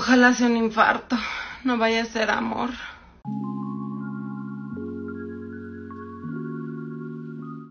Ojalá sea un infarto. No vaya a ser amor.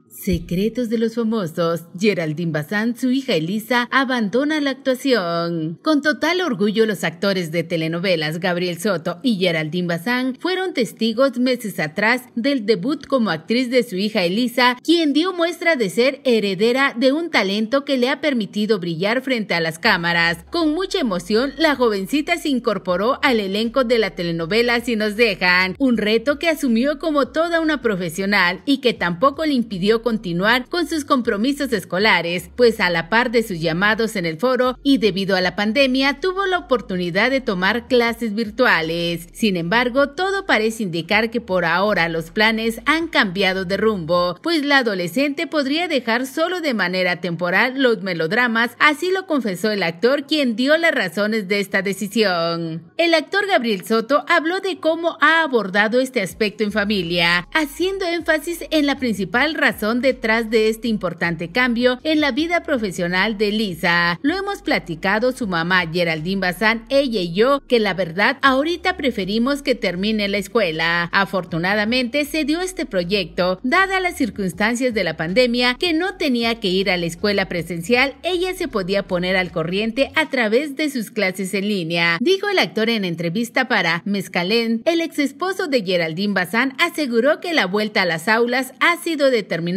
Secretos de los famosos. Geraldine Bazán, su hija Elisa, abandona la actuación. Con total orgullo, los actores de telenovelas Gabriel Soto y Geraldine Bazán fueron testigos meses atrás del debut como actriz de su hija Elisa, quien dio muestra de ser heredera de un talento que le ha permitido brillar frente a las cámaras. Con mucha emoción, la jovencita se incorporó al elenco de la telenovela Si nos dejan, un reto que asumió como toda una profesional y que tampoco le impidió continuar con sus compromisos escolares, pues a la par de sus llamados en el foro y debido a la pandemia tuvo la oportunidad de tomar clases virtuales. Sin embargo, todo parece indicar que por ahora los planes han cambiado de rumbo, pues la adolescente podría dejar solo de manera temporal los melodramas, así lo confesó el actor quien dio las razones de esta decisión. El actor Gabriel Soto habló de cómo ha abordado este aspecto en familia, haciendo énfasis en la principal razón detrás de este importante cambio en la vida profesional de Lisa. Lo hemos platicado su mamá Geraldine Bazán, ella y yo, que la verdad ahorita preferimos que termine la escuela. Afortunadamente se dio este proyecto, dada las circunstancias de la pandemia que no tenía que ir a la escuela presencial, ella se podía poner al corriente a través de sus clases en línea, dijo el actor en entrevista para Mezcalén. El ex esposo de Geraldine Bazán aseguró que la vuelta a las aulas ha sido determinada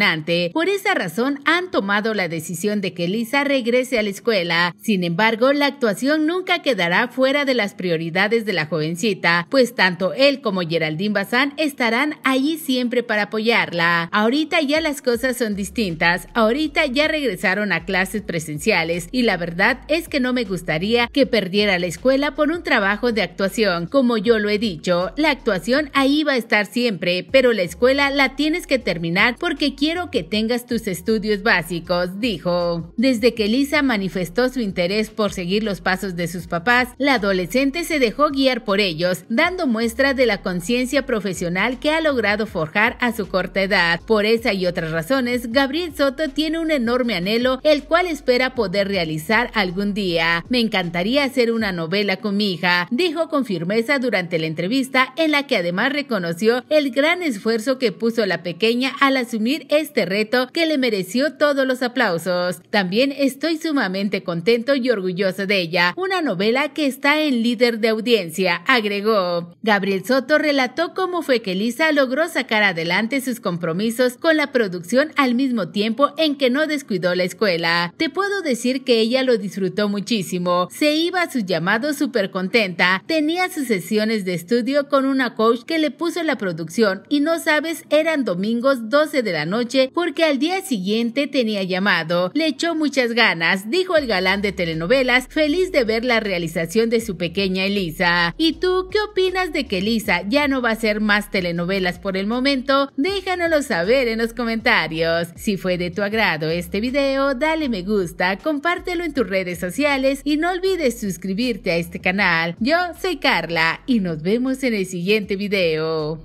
por esa razón han tomado la decisión de que Lisa regrese a la escuela. Sin embargo, la actuación nunca quedará fuera de las prioridades de la jovencita, pues tanto él como Geraldine Bazán estarán allí siempre para apoyarla. Ahorita ya las cosas son distintas, ahorita ya regresaron a clases presenciales y la verdad es que no me gustaría que perdiera la escuela por un trabajo de actuación. Como yo lo he dicho, la actuación ahí va a estar siempre, pero la escuela la tienes que terminar porque quiero Quiero que tengas tus estudios básicos, dijo. Desde que Lisa manifestó su interés por seguir los pasos de sus papás, la adolescente se dejó guiar por ellos, dando muestra de la conciencia profesional que ha logrado forjar a su corta edad. Por esa y otras razones, Gabriel Soto tiene un enorme anhelo, el cual espera poder realizar algún día. Me encantaría hacer una novela con mi hija, dijo con firmeza durante la entrevista, en la que además reconoció el gran esfuerzo que puso la pequeña al asumir el este reto que le mereció todos los aplausos. También estoy sumamente contento y orgulloso de ella, una novela que está en líder de audiencia, agregó. Gabriel Soto relató cómo fue que Lisa logró sacar adelante sus compromisos con la producción al mismo tiempo en que no descuidó la escuela. Te puedo decir que ella lo disfrutó muchísimo. Se iba a sus llamado súper contenta. Tenía sus sesiones de estudio con una coach que le puso la producción y no sabes, eran domingos 12 de la noche porque al día siguiente tenía llamado. Le echó muchas ganas, dijo el galán de telenovelas, feliz de ver la realización de su pequeña Elisa. ¿Y tú qué opinas de que Elisa ya no va a hacer más telenovelas por el momento? Déjanoslo saber en los comentarios. Si fue de tu agrado este video, dale me gusta, compártelo en tus redes sociales y no olvides suscribirte a este canal. Yo soy Carla y nos vemos en el siguiente video.